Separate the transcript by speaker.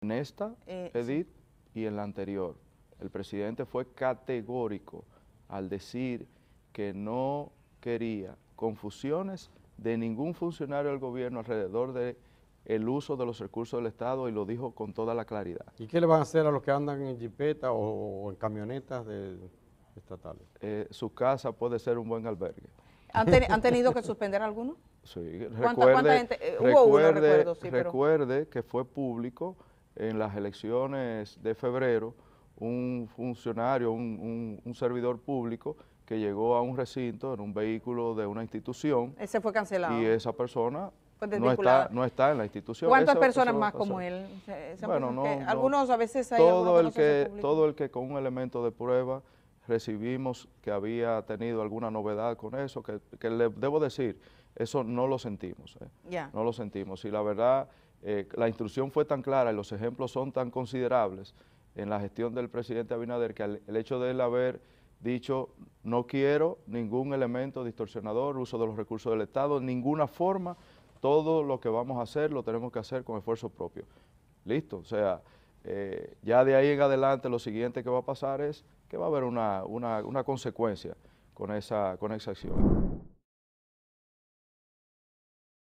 Speaker 1: En esta, eh, Edith, y en la anterior, el presidente fue categórico al decir que no quería confusiones de ningún funcionario del gobierno alrededor del uso de los recursos del Estado y lo dijo con toda la claridad. ¿Y qué le van a hacer a los que andan en jipeta o, en camionetas estatales? Eh, su casa puede ser un buen albergue.
Speaker 2: ¿Han, tenido
Speaker 1: que suspender alguno? Sí, recuerde, eh, hubo uno, recuerdo, recuerde que fue público en las elecciones de febrero un funcionario, un, servidor público que llegó a un recinto en un vehículo de una institución. Ese fue cancelado. Y esa persona no, está, no está en la institución. ¿Cuántas personas más como él? bueno, no, algunos a veces hay el que, Todo el que con un elemento de prueba recibimos que había tenido alguna novedad con eso, que, le debo decir, eso no lo sentimos, ¿eh? no lo sentimos. Y la verdad, eh, la instrucción fue tan clara y los ejemplos son tan considerables en la gestión del presidente Abinader que el, hecho de él haber dicho no quiero ningún elemento distorsionador, uso de los recursos del Estado, ninguna forma, todo lo que vamos a hacer lo tenemos que hacer con esfuerzo propio. Listo, o sea, eh, ya de ahí en adelante lo siguiente que va a pasar es que va a haber una, una consecuencia con esa, con esa acción.